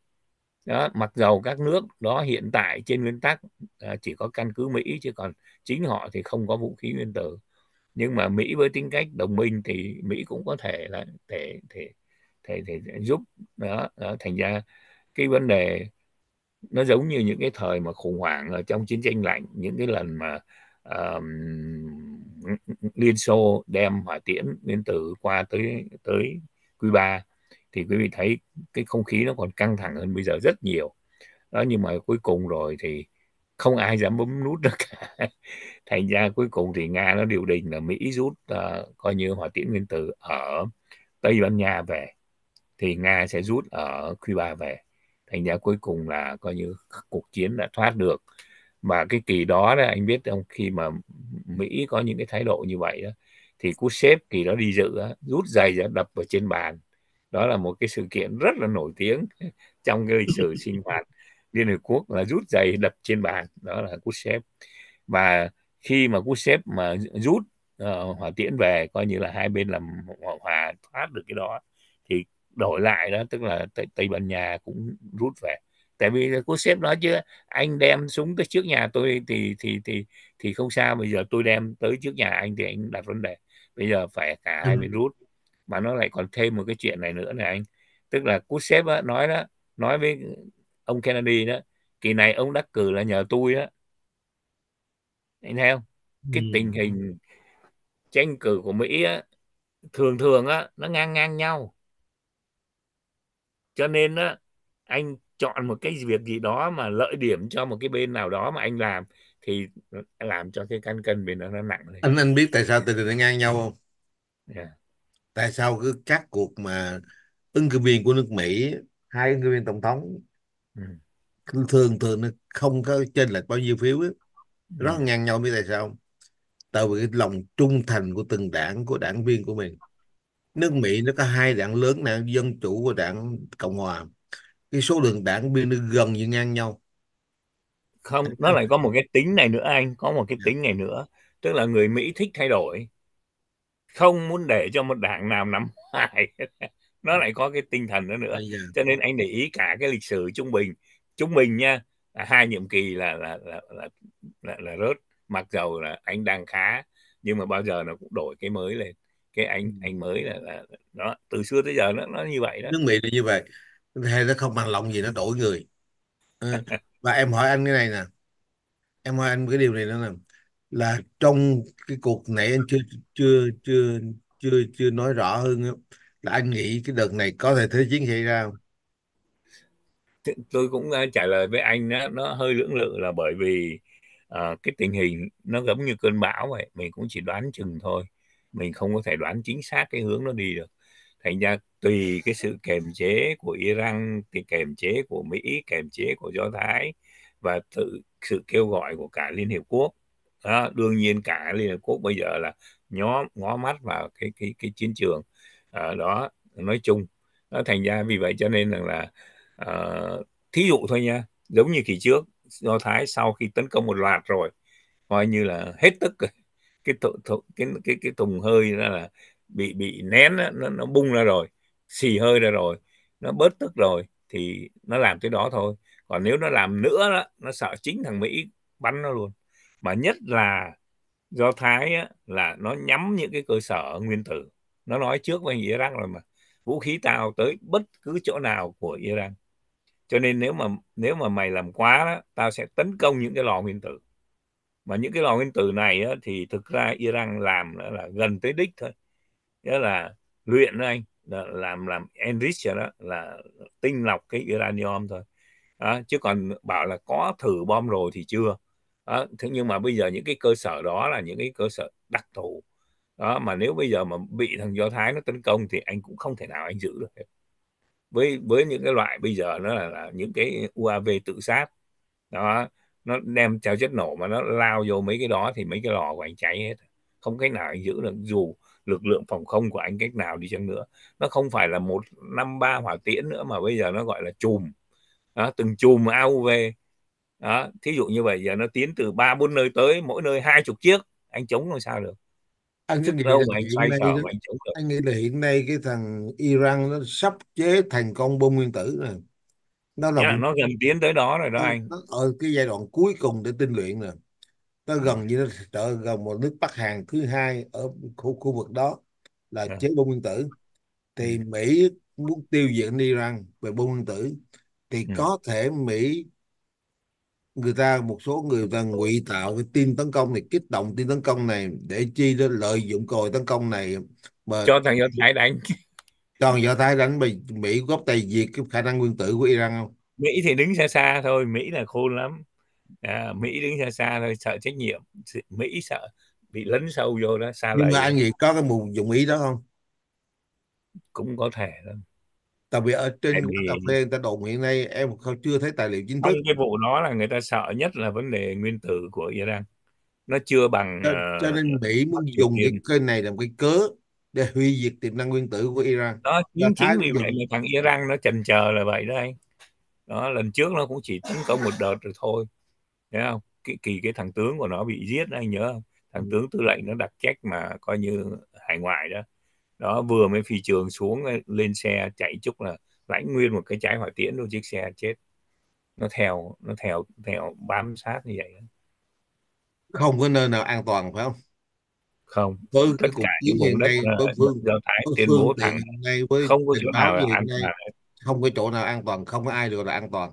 đó, mặc dầu các nước đó hiện tại trên nguyên tắc ờ, chỉ có căn cứ Mỹ chứ còn chính họ thì không có vũ khí nguyên tử nhưng mà Mỹ với tính cách đồng minh thì Mỹ cũng có thể là thể thể thì thì giúp đó, đó thành ra cái vấn đề nó giống như những cái thời mà khủng hoảng ở trong chiến tranh lạnh những cái lần mà um, Liên Xô đem hỏa tiễn nguyên tử qua tới tới Cuba thì quý vị thấy cái không khí nó còn căng thẳng hơn bây giờ rất nhiều đó nhưng mà cuối cùng rồi thì không ai dám bấm nút được cả thành ra cuối cùng thì nga nó điều đình là mỹ rút uh, coi như hỏa tiễn nguyên tử ở tây ban nha về thì Nga sẽ rút ở Cuba về thành ra cuối cùng là coi như cuộc chiến đã thoát được và cái kỳ đó đó anh biết không khi mà Mỹ có những cái thái độ như vậy đó thì cú xếp kỳ đó đi dự đó, rút giày ra đập vào trên bàn đó là một cái sự kiện rất là nổi tiếng trong cái lịch sử sinh hoạt Liên Hợp Quốc là rút giày đập trên bàn đó là cú xếp và khi mà cú xếp mà rút uh, hỏa tiễn về coi như là hai bên làm hòa thoát được cái đó đổi lại đó tức là tây, tây ban nha cũng rút về tại vì cô sếp nói chứ anh đem súng tới trước nhà tôi thì thì thì thì không sao bây giờ tôi đem tới trước nhà anh thì anh đặt vấn đề bây giờ phải cả hai ừ. bên rút mà nó lại còn thêm một cái chuyện này nữa này anh tức là cú sếp đó, nói đó nói với ông Kennedy đó kỳ này ông đắc cử là nhờ tôi đó anh theo? không cái ừ. tình hình tranh cử của Mỹ á, thường thường á, nó ngang ngang nhau cho nên á anh chọn một cái việc gì đó mà lợi điểm cho một cái bên nào đó mà anh làm thì làm cho cái căn cân bên nó nó nặng lên. anh anh biết tại sao từ từ nó ngang nhau không yeah. Dạ. tại sao cứ các cuộc mà ứng cử viên của nước Mỹ hai ứng cử viên tổng thống ừ. thường thường nó không có trên lệch bao nhiêu phiếu ấy. rất ừ. ngang nhau biết tại sao không tại vì cái lòng trung thành của từng đảng của đảng viên của mình nước Mỹ nó có hai đảng lớn là dân chủ và đảng cộng hòa cái số lượng đảng bên gần như ngang nhau không nó lại có một cái tính này nữa anh có một cái tính này nữa tức là người Mỹ thích thay đổi không muốn để cho một đảng nào nắm hoài nó lại có cái tinh thần đó nữa cho nên anh để ý cả cái lịch sử trung bình trung bình nha hai nhiệm kỳ là là là là, là, là rớt mặc dầu là anh đang khá nhưng mà bao giờ nó cũng đổi cái mới lên cái anh anh mới là, là nó từ xưa tới giờ nó nó như vậy đó nước Mỹ là như vậy hay nó không bằng lòng gì nó đổi người à, và em hỏi anh cái này nè em hỏi anh cái điều này nữa nè là trong cái cuộc này anh chưa chưa chưa chưa chưa nói rõ hơn là anh nghĩ cái đợt này có thể thế chiến xảy ra không tôi cũng trả lời với anh đó nó hơi lưỡng lự là bởi vì uh, cái tình hình nó giống như cơn bão vậy mình cũng chỉ đoán chừng thôi mình không có thể đoán chính xác cái hướng nó đi được thành ra tùy cái sự kềm chế của Iran thì kềm chế của Mỹ kềm chế của Do Thái và tự sự kêu gọi của cả Liên Hiệp Quốc đó, đương nhiên cả Liên Hiệp Quốc bây giờ là nhó ngó mắt vào cái cái cái chiến trường à, đó nói chung đó, thành ra vì vậy cho nên rằng là à, thí dụ thôi nha giống như kỳ trước Do Thái sau khi tấn công một loạt rồi coi như là hết tức rồi cái thùng, thùng, cái cái cái thùng hơi đó là bị bị nén đó, nó nó bung ra rồi xì hơi ra rồi nó bớt tức rồi thì nó làm cái đó thôi còn nếu nó làm nữa đó, nó sợ chính thằng mỹ bắn nó luôn mà nhất là do thái á, là nó nhắm những cái cơ sở nguyên tử nó nói trước với iran rồi mà vũ khí tao tới bất cứ chỗ nào của iran cho nên nếu mà nếu mà mày làm quá đó, tao sẽ tấn công những cái lò nguyên tử mà những cái lò nguyên tử này á, thì thực ra Iran làm là, là gần tới đích thôi nghĩa là luyện anh là làm làm enrich đó là tinh lọc cái uranium thôi à, chứ còn bảo là có thử bom rồi thì chưa à, thế nhưng mà bây giờ những cái cơ sở đó là những cái cơ sở đặc thù đó mà nếu bây giờ mà bị thằng do thái nó tấn công thì anh cũng không thể nào anh giữ được với với những cái loại bây giờ nó là, là những cái uav tự sát đó nó đem theo chất nổ mà nó lao vô mấy cái đó thì mấy cái lò của anh cháy hết không cách nào anh giữ được dù lực lượng phòng không của anh cách nào đi chăng nữa nó không phải là một năm ba hỏa tiễn nữa mà bây giờ nó gọi là chùm đó, từng chùm AUV đó, thí dụ như vậy giờ nó tiến từ ba bốn nơi tới mỗi nơi hai chục chiếc anh chống làm sao được anh nghĩ đâu anh xoay sở anh chống được anh nghĩ là hiện nay cái thằng Iran nó sắp chế thành công bom nguyên tử rồi nó là yeah, dạ, nó gần tiến tới đó rồi đó anh nó ở cái giai đoạn cuối cùng để tinh luyện rồi nó ừ. gần như nó trở gần một nước Bắc Hàn thứ hai ở khu, khu vực đó là yeah. Dạ. chế bom nguyên tử thì ừ. Mỹ muốn tiêu diệt Iran về bom nguyên tử thì yeah. Ừ. có thể Mỹ người ta một số người ta ngụy tạo cái tin tấn công này kích động tin tấn công này để chi lợi dụng còi tấn công này mà cho thằng do thái đánh còn do thái đánh bị mỹ góp tay diệt cái khả năng nguyên tử của iran không mỹ thì đứng xa xa thôi mỹ là khôn lắm à, mỹ đứng xa xa thôi sợ trách nhiệm mỹ sợ bị lấn sâu vô đó xa nhưng lầy. mà anh nghĩ có cái mùi dụng ý đó không cũng có thể đó tại vì ở trên vì... cà phê người ta đồn hiện nay em không chưa thấy tài liệu chính thức cái vụ đó là người ta sợ nhất là vấn đề nguyên tử của Iran nó chưa bằng cho, cho ờ, nên Mỹ muốn dùng cái kênh này làm cái cớ để hủy diệt tiềm năng nguyên tử của Iran đó chính chính vì vậy mà thằng Iran nó chần chờ là vậy đấy đó lần trước nó cũng chỉ tấn công một đợt rồi thôi thấy không cái kỳ cái thằng tướng của nó bị giết anh nhớ không thằng tướng tư lệnh nó đặt trách mà coi như hải ngoại đó đó vừa mới phi trường xuống ờ, lên xe chạy chút là lãnh nguyên một cái trái hỏa tiễn luôn chiếc xe chết nó theo nó theo theo bám sát như vậy không có nơi nào an toàn phải không không với tất cái cuộc chiến hiện nay với vương tiền bố thẳng ngay với không có chỗ nào là an toàn không có chỗ nào an toàn không có ai được là an toàn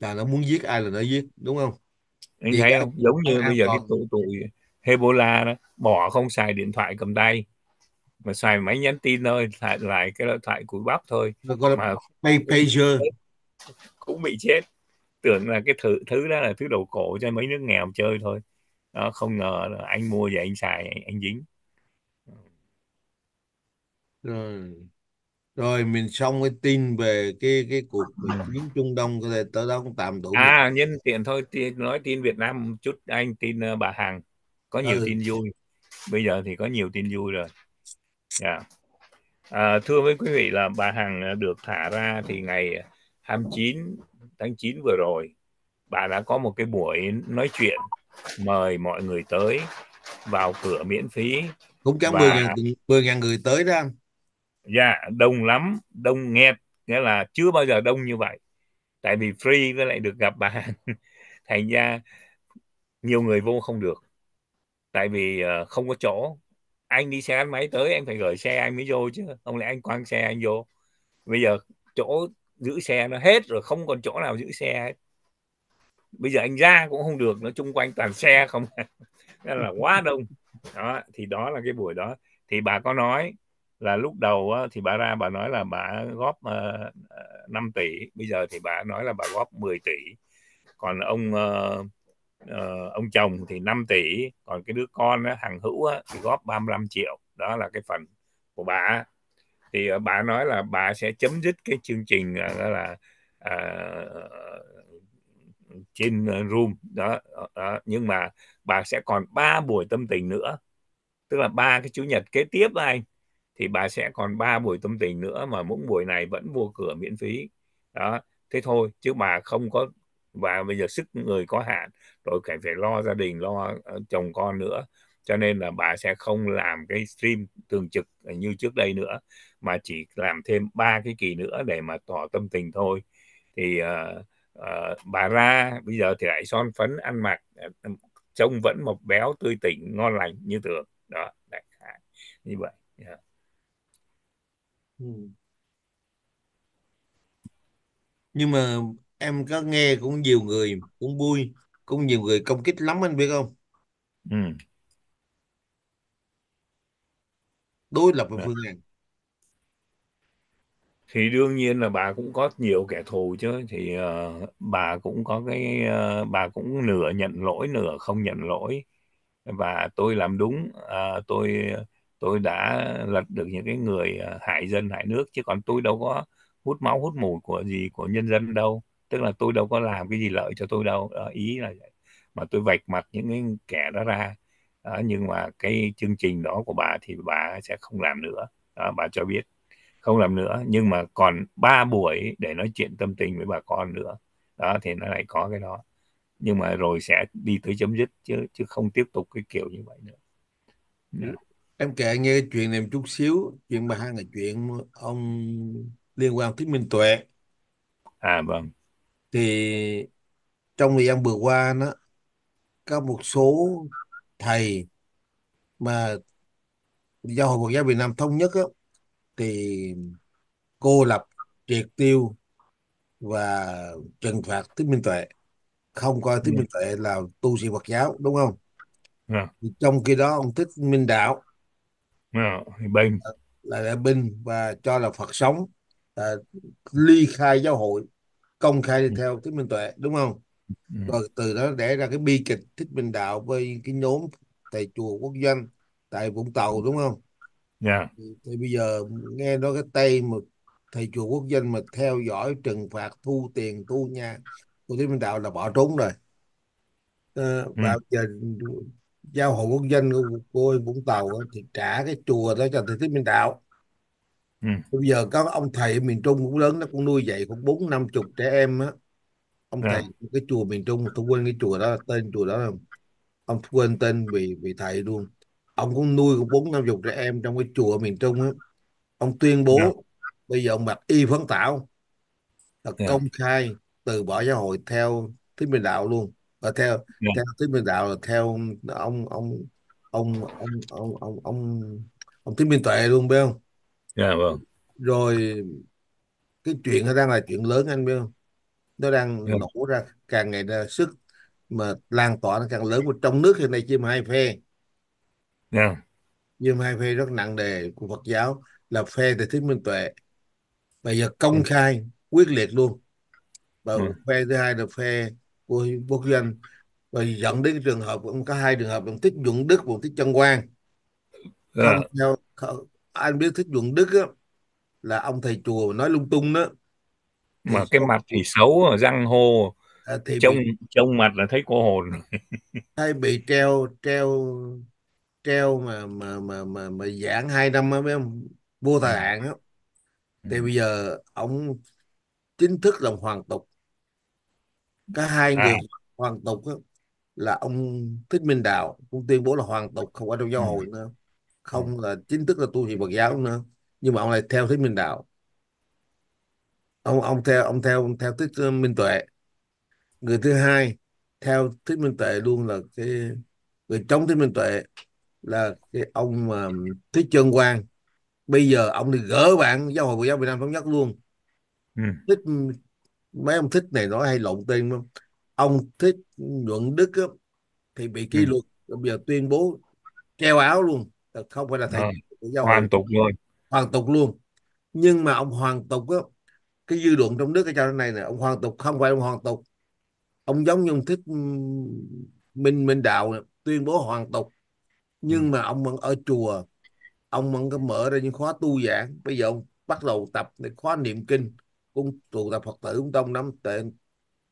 là nó muốn giết ai là nó giết đúng không anh thấy không giống như bây giờ cái tụ tụi Hebola đó bỏ không xài điện thoại cầm tay mà xài máy nhắn tin thôi lại lại cái điện thoại cùi bắp thôi mà pay pager cũng bị chết tưởng là cái thứ thứ đó là thứ đồ cổ cho mấy nước nghèo chơi thôi đó, không ngờ là anh mua về anh xài anh, anh dính rồi rồi mình xong cái tin về cái cái cuộc ừ. chiến Trung Đông có thể tới đó cũng tạm đủ à nhân tiện thôi tin, nói tin Việt Nam một chút anh tin uh, bà Hằng có nhiều ừ. tin vui bây giờ thì có nhiều tin vui rồi yeah. Dạ. à, thưa với quý vị là bà Hằng ờ, được thả ra thì ngày 29 ờ, tháng 9 vừa rồi bà đã có một cái buổi nói chuyện mời mọi người tới vào cửa miễn phí cũng chẳng mười ngàn ngàn người tới đó anh dạ đông lắm đông nghẹt nghĩa là chưa bao giờ đông như vậy tại vì free với lại được gặp bà thành ra nhiều người vô không được tại vì ờ, không có chỗ anh đi xe gắn máy tới anh phải gửi xe anh mới vô chứ không lẽ anh quăng xe anh vô bây giờ chỗ giữ xe nó hết rồi không còn chỗ nào giữ xe hết bây giờ anh ra cũng không được nó chung quanh toàn xe không nên là quá đông đó thì đó là cái buổi đó thì bà có nói là lúc đầu thì bà ra bà nói là bà góp uh, ờ, 5 ờ, tỷ bây giờ thì bà nói là bà góp 10 tỷ còn ông uh, uh, ông chồng thì 5 tỷ còn cái đứa con á, thằng hữu á, thì góp 35 triệu đó là cái phần của bà thì uh, bà nói là bà sẽ chấm dứt cái chương trình uh, là uh, trên Zoom ờ, đó, đó ờ, ờ, nhưng mà bà sẽ còn ba buổi tâm tình nữa tức là ba cái chủ nhật kế tiếp anh thì bà sẽ còn ba buổi tâm tình nữa mà mỗi buổi này vẫn vô cửa miễn phí đó thế thôi chứ bà không có và bây giờ sức người có hạn rồi phải phải lo gia đình lo chồng con nữa cho nên là bà sẽ không làm cái stream thường trực như trước đây nữa mà chỉ làm thêm ba cái kỳ nữa để mà tỏ tâm tình thôi thì uh, Ờ, bà ra bây giờ thì lại son phấn ăn mặc ờ, trông vẫn mập béo tươi tỉnh ngon lành như thường đó đại khái như vậy yeah. ừ. nhưng mà em có nghe cũng nhiều người cũng vui cũng nhiều người công kích lắm anh biết không ừ. đối lập với dạ. phương án thì đương nhiên là bà cũng có nhiều kẻ thù chứ thì uh, bà cũng có cái uh, bà cũng nửa nhận lỗi nửa không nhận lỗi và tôi làm đúng uh, tôi tôi đã lật được những cái người hại dân hại nước chứ còn tôi đâu có hút máu hút mùi của gì của nhân dân đâu tức là tôi đâu có làm cái gì lợi cho tôi đâu đó, ý là vậy. mà tôi vạch mặt những cái kẻ đó ra đó, nhưng mà cái chương trình đó của bà thì bà sẽ không làm nữa đó, bà cho biết không làm nữa nhưng mà còn ba buổi để nói chuyện tâm tình với bà con nữa đó thì nó lại có cái đó nhưng mà rồi sẽ đi tới chấm dứt chứ chứ không tiếp tục cái kiểu như vậy nữa ừ. em kể nghe chuyện này một chút xíu chuyện bà hai là chuyện ông liên quan tới Minh Tuệ à vâng thì trong thời gian vừa qua nó có một số thầy mà do hội Phật giáo Việt Nam thống nhất đó, thì cô lập triệt tiêu và trừng phạt thích minh tuệ không coi thích ừ. minh tuệ là tu sĩ phật giáo đúng không yeah. Dạ. trong khi đó ông thích minh đạo yeah. Dạ, bên ờ, là đại binh và cho là phật sống à, ly khai giáo hội công khai ừ. theo thích minh tuệ đúng không ừ. rồi từ đó để ra cái bi kịch thích minh đạo với cái nhóm thầy chùa quốc doanh tại vũng tàu đúng không yeah. Dạ. thì bây giờ nghe nói cái tay mà thầy chùa quốc danh mà theo dõi trừng phạt thu tiền tu nha của Lý Minh Đạo là bỏ trốn rồi à, và ừ. giờ giao hộ quốc danh của, của Vũng Tàu thì trả cái chùa đó cho thầy Lý Minh Đạo ừ. bây giờ có ông thầy ở miền Trung cũng lớn nó cũng nuôi dạy cũng bốn năm chục trẻ em á ông yeah. Dạ. thầy cái chùa miền Trung tôi quên cái chùa đó tên chùa đó không ông quên tên vì vì thầy luôn ông cũng nuôi cũng bốn năm chục trẻ em trong cái chùa miền Trung á ông tuyên bố yeah. Dạ. bây giờ ông mặc y phấn tạo là yeah. Dạ. công khai từ bỏ giáo hội theo tín minh đạo luôn và ờ, theo yeah. Dạ. theo tín minh đạo là theo ông ông ông ông ông ông ông, ông thuyết minh tuệ luôn biết không dạ yeah, vâng rồi cái chuyện nó đang là chuyện lớn anh biết không nó đang yeah. nổ ra càng ngày ra sức mà lan tỏa nó càng lớn trong nước hiện nay chia hai phe yeah. Dạ. nhưng hai phe rất nặng đề của Phật giáo là phe về Thích minh tuệ bây giờ công ừ. khai quyết liệt luôn và ừ. phe thứ hai là phe của quốc doanh và dẫn đến cái trường hợp cũng có hai trường hợp là thích dụng đức và thích chân Quang à. theo, anh biết thích dụng đức á, là ông thầy chùa nói lung tung đó mà cái mặt thì xấu răng hô à, thì trông bị... trông mặt là thấy cô hồn hay bị treo treo treo mà mà mà mà mà giãn hai năm á mấy ông vua tài ừ. hạn á thì ừ. bây giờ ông chính thức làm hoàng tộc cả hai à. người hoàng tộc á, là ông Thích Minh Đạo cũng tuyên bố là hoàng tộc không ở trong giáo ừ. hội nữa không là chính thức là tu viện Phật giáo nữa nhưng mà ông lại theo Thích Minh Đạo ông ông theo ông theo ông theo Thích ờ, Minh Tuệ người thứ hai theo Thích Minh Tuệ luôn là cái người chống Thích Minh Tuệ là cái ông uh, Thích Trân Quang bây giờ ông thì gỡ bạn giáo hội Phật giáo Việt Nam thống nhất luôn ừ. thích mấy ông thích này nói hay lộn tên lắm ông thích nhuận đức á, thì bị kỷ ừ. luật bây giờ tuyên bố treo áo luôn không phải là thầy à, của giáo hoàng hội. tục luôn Hoàn tục luôn nhưng mà ông hoàn tục á cái dư luận trong nước cái cho này nè ông hoàn tục không phải ông hoàn tục ông giống như ông thích minh minh đạo tuyên bố hoàn tục Ừ. nhưng mà ông vẫn ở chùa ông vẫn có mở ra những khóa tu giảng bây giờ ông bắt đầu tập khóa niệm kinh cũng tụ tập phật tử cũng đông lắm tụng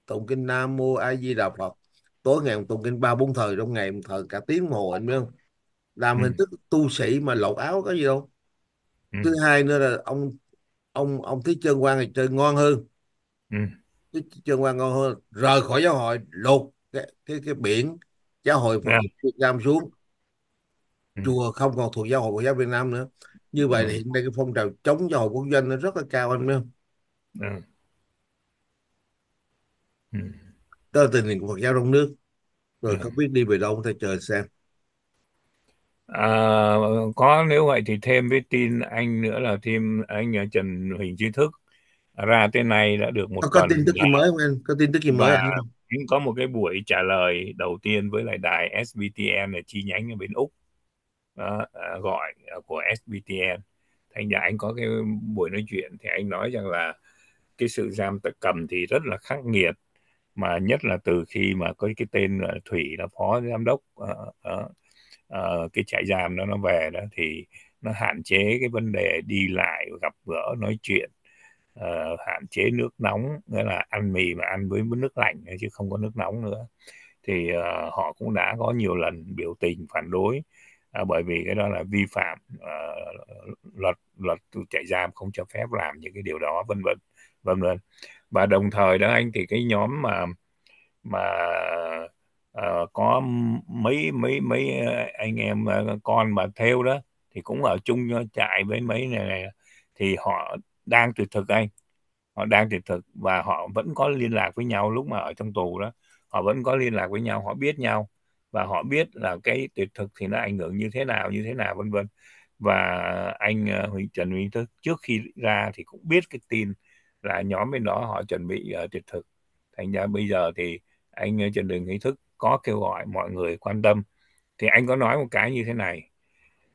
tụng kinh nam mô a di đà phật tối ngày tụng kinh ba bốn thời trong ngày một thời cả tiếng hồ anh biết không làm ừ. hình thức tu sĩ mà lột áo có gì đâu ừ. thứ hai nữa là ông ông ông thích chân quan thì chơi ngon hơn thích chân quan ngon hơn rời khỏi giáo hội lột cái cái, cái biển giáo hội Phật yeah. Việt Nam xuống Ừ. chùa không còn thuộc giáo hội Phật giáo Việt Nam nữa như vậy ừ. thì hiện nay cái phong trào chống giáo hội quốc doanh nó rất là cao anh biết không ừ. Ừ. đó là tình hình của Phật giáo trong nước rồi ừ. không biết đi về đâu thì chờ xem À, có nếu vậy thì thêm với tin anh nữa là thêm anh Trần Huỳnh Trí Thức ra tên này đã được một có, tuần tin tức gì mới không anh có tin tức gì mới anh có một cái buổi trả lời đầu tiên với lại đài SBTN là chi nhánh ở bên Úc đó, à, gọi à, của SBTN thành ra anh có cái buổi nói chuyện thì anh nói rằng là cái sự giam cầm thì rất là khắc nghiệt mà nhất là từ khi mà có cái tên là thủy là phó giám đốc uh, uh, uh, cái trại giam đó nó về đó thì nó hạn chế cái vấn đề đi lại gặp gỡ nói chuyện uh, hạn chế nước nóng nghĩa là ăn mì mà ăn với nước lạnh chứ không có nước nóng nữa thì uh, họ cũng đã có nhiều lần biểu tình phản đối à, bởi vì cái đó là vi phạm à, luật luật chạy giam không cho phép làm những cái điều đó vân vân vân vân và đồng thời đó anh thì cái nhóm mà mà à, có mấy mấy mấy anh em ờ, con mà theo đó thì cũng ở chung chạy với mấy này, này thì họ đang tuyệt thực anh họ đang tuyệt thực và họ vẫn có liên lạc với nhau lúc mà ở trong tù đó họ vẫn có liên lạc với nhau họ biết nhau và họ biết là cái tuyệt thực thì nó ảnh hưởng như thế nào như thế nào vân vân và anh ờ, Trần minh Thức trước khi ra thì cũng biết cái tin là nhóm bên đó họ chuẩn bị uh, tuyệt thực thành ra bây giờ thì anh ờ, Trần Đình Huỳnh Thức có kêu gọi mọi người quan tâm thì anh có nói một cái như thế này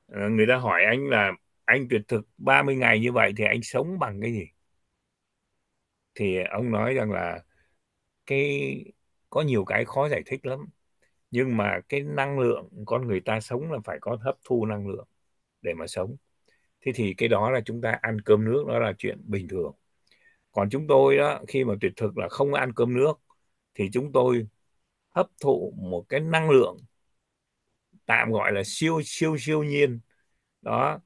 người ta hỏi anh là anh tuyệt thực 30 ngày như vậy thì anh sống bằng cái gì thì ông nói rằng là cái có nhiều cái khó giải thích lắm nhưng mà cái năng lượng con người ta sống là phải có hấp thu năng lượng để mà sống thế thì cái đó là chúng ta ăn cơm nước đó là chuyện bình thường còn chúng tôi đó khi mà tuyệt thực là không ăn cơm nước thì chúng tôi hấp thụ một cái năng lượng tạm gọi là siêu siêu siêu nhiên đó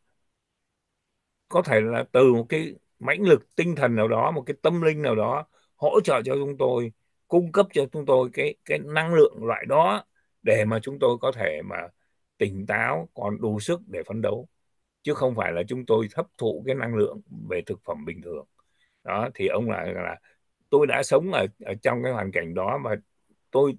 có thể là từ một cái mãnh lực tinh thần nào đó một cái tâm linh nào đó hỗ trợ cho chúng tôi cung cấp cho chúng tôi cái cái năng lượng loại đó để mà chúng tôi có thể mà tỉnh táo còn đủ sức để phấn đấu chứ không phải là chúng tôi hấp thụ cái năng lượng về thực phẩm bình thường đó thì ông là là tôi đã sống ở, ở trong cái hoàn cảnh đó mà tôi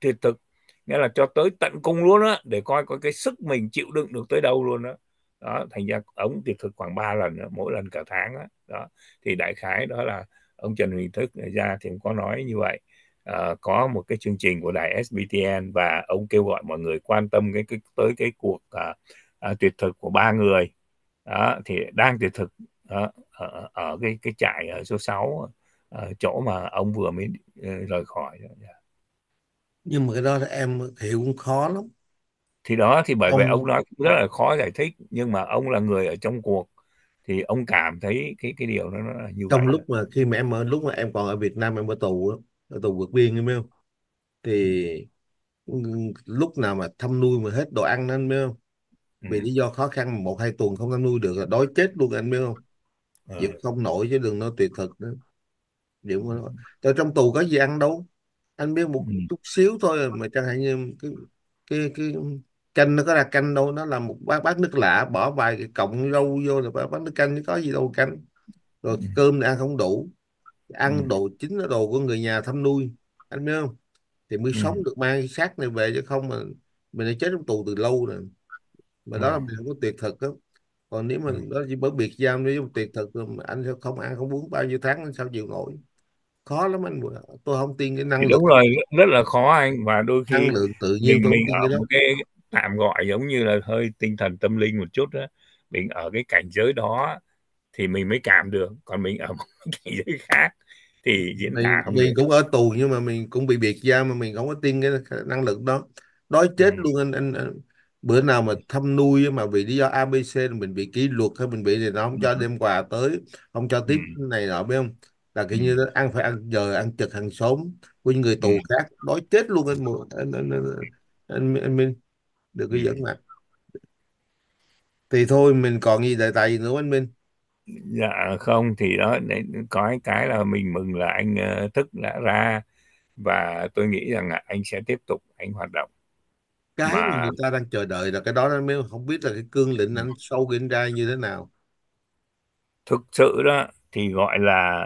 thiệt thực nghĩa là cho tới tận cung luôn á để coi coi cái sức mình chịu đựng được tới đâu luôn đó, đó thành ra ông tuyệt thực khoảng 3 lần đó, mỗi lần cả tháng đó, đó. thì đại khái đó là ông Trần Huỳnh Thức ra thì cũng có nói như vậy uh, có một cái chương trình của đài SBTN và ông kêu gọi mọi người quan tâm cái, cái tới cái cuộc uh, uh, tuyệt thực của ba người đó, thì đang tuyệt thực đó, ở, ở cái cái trại ở số 6 ở ờ, chỗ mà ông vừa mới ờ, rời khỏi dạ. nhưng mà cái đó em thì cũng khó lắm thì đó thì bởi ông... vậy ông nói cũng rất là khó giải thích nhưng mà ông là người ở trong cuộc thì ông cảm thấy cái cái điều đó nó là như trong vậy. lúc mà khi mà em lúc mà em còn ở Việt Nam em ở tù đó, ở tù vượt biên em không thì ừ. lúc nào mà thăm nuôi mà hết đồ ăn anh biết không ừ. vì lý do khó khăn một hai tuần không thăm nuôi được là đói chết luôn anh biết không ừ. không nổi chứ đừng nói tuyệt thực nữa Điều mà nói. trong tù có gì ăn đâu anh biết một ừ. chút xíu thôi à, mà chẳng hạn như cái cái cái canh nó có ra canh đâu nó là một bát bát nước lạ bỏ vài cái cọng rau vô là bát nước canh chứ có gì đâu canh rồi ừ. cơm này ăn không đủ ăn ừ. đồ chính là đồ của người nhà thăm nuôi anh biết không thì mới ừ. sống được mang cái xác này về chứ không mà mình đã chết trong tù từ lâu rồi mà đó ừ. là mình không có tuyệt thực đó còn nếu mà đó chỉ bởi biệt giam nếu tuyệt thực rồi anh sẽ không ăn không uống bao nhiêu tháng anh sao chịu nổi khó lắm anh tôi không tin cái năng lượng đúng rồi rất là khó anh và đôi khi năng lượng tự nhiên mình, mình ở cái một cái tạm gọi giống như là hơi tinh thần tâm linh một chút đó mình ở cái cảnh giới đó thì mình mới cảm được còn mình ở một cái cảnh giới khác thì diễn mình, tả của mình, mình cũng ở tù nhưng mà mình cũng bị biệt giam mà mình không có tin cái năng lực đó đói ừ. chết ừ. luôn anh, anh, anh bữa nào mà thăm nuôi mà vì lý do ABC mình bị kỷ luật hay mình bị thì nó không cho ừ. đem quà tới không cho tiếp ừ. này nọ biết không là kiểu ừ. như ăn phải ăn giờ ăn trực hàng xóm của những người tù khác đói chết luôn anh anh anh, anh, anh, anh Minh được cái dẫn mặt thì thôi mình còn gì đại tài gì nữa anh Minh dạ không thì đó đấy, có cái là mình mừng là anh ờ, thức đã ra và tôi nghĩ rằng là anh sẽ tiếp tục anh hoạt động cái mà, mà người ta đang chờ đợi là cái đó mới không biết là cái cương lĩnh anh sâu anh ra như thế nào thực sự đó thì gọi là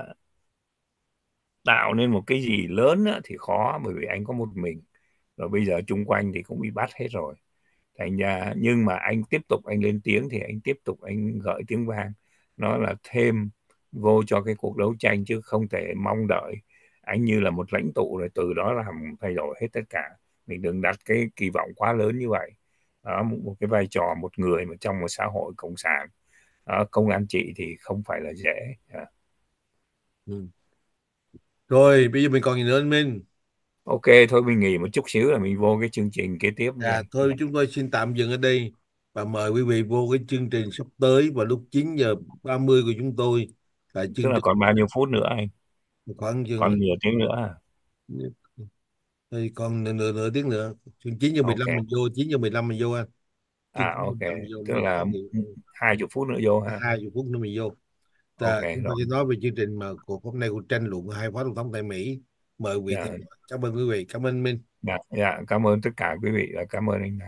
tạo nên một cái gì lớn đó, thì khó bởi vì anh có một mình và bây giờ chung quanh thì cũng bị bắt hết rồi thành ra nhưng mà anh tiếp tục anh lên tiếng thì anh tiếp tục anh gợi tiếng vang nó là thêm vô cho cái cuộc đấu tranh chứ không thể mong đợi anh như là một lãnh tụ rồi từ đó làm thay đổi hết tất cả mình đừng đặt cái kỳ vọng quá lớn như vậy đó, một cái vai trò một người mà trong một xã hội cộng sản đó, công an chị thì không phải là dễ dạ. ừ. rồi bây giờ mình còn gì nữa anh Minh ok thôi mình nghỉ một chút xíu là mình vô cái chương trình kế tiếp dạ, thôi dạ. chúng tôi xin tạm dừng ở đây và mời quý vị vô cái chương trình sắp tới vào lúc 9 giờ 30 của chúng tôi tại chương Tức là còn bao nhiêu phút nữa anh? Khoảng chừng... Còn nửa tiếng nữa Thì à? còn nửa, nửa, nửa tiếng nữa. Chừng 9 giờ 15 okay. mình vô, 9 giờ 15 mình vô anh. À ok, tức là hai chục phút nữa vô ha. chục phút nữa mình vô. Dạ, ta, ok, nói về chương trình mà cuộc hôm nay cuộc tranh luận hai phó tổng thống tại Mỹ. Mời quý vị. Dạ. Cảm ơn quý vị, cảm ơn Minh. Dạ, dạ, cảm ơn tất cả quý vị và cảm ơn anh.